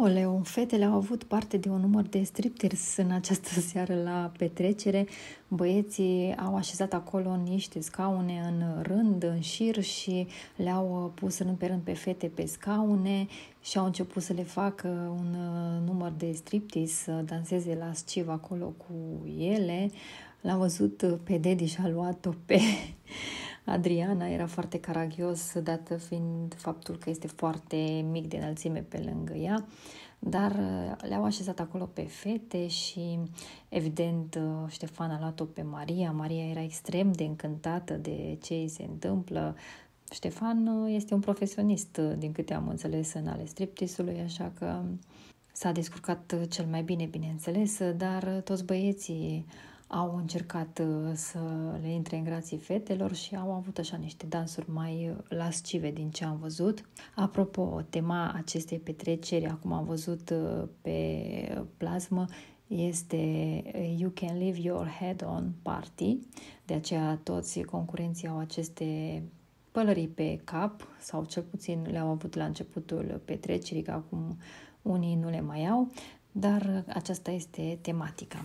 Aoleu, fetele au avut parte de un număr de striptease în această seară la petrecere. Băieții au așezat acolo niște scaune în rând, în șir și le-au uh, pus rând pe rând pe fete pe scaune și au început să le facă un uh, număr de striptease, să danseze la sciv acolo cu ele. L-am văzut uh, pe Dedi și a luat-o pe Adriana era foarte caragios, dată fiind faptul că este foarte mic de înălțime pe lângă ea, dar uh, le-au așezat acolo pe fete și, evident, uh, Ștefan a luat-o pe Maria. Maria era extrem de încântată de ce îi se întâmplă, Ștefan uh, este un profesionist, din câte am înțeles, în ale striptisului, așa că s-a descurcat cel mai bine, bineînțeles, dar toți băieții au încercat uh, să le intre în grații fetelor și au avut așa niște dansuri mai uh, lascive din ce am văzut. Apropo, tema acestei petreceri, acum am văzut uh, pe plasmă, este You Can Leave Your Head On Party, de aceea toți concurenții au aceste pălării pe cap sau cel puțin le-au avut la începutul petrecerii, că acum unii nu le mai au, dar aceasta este tematica.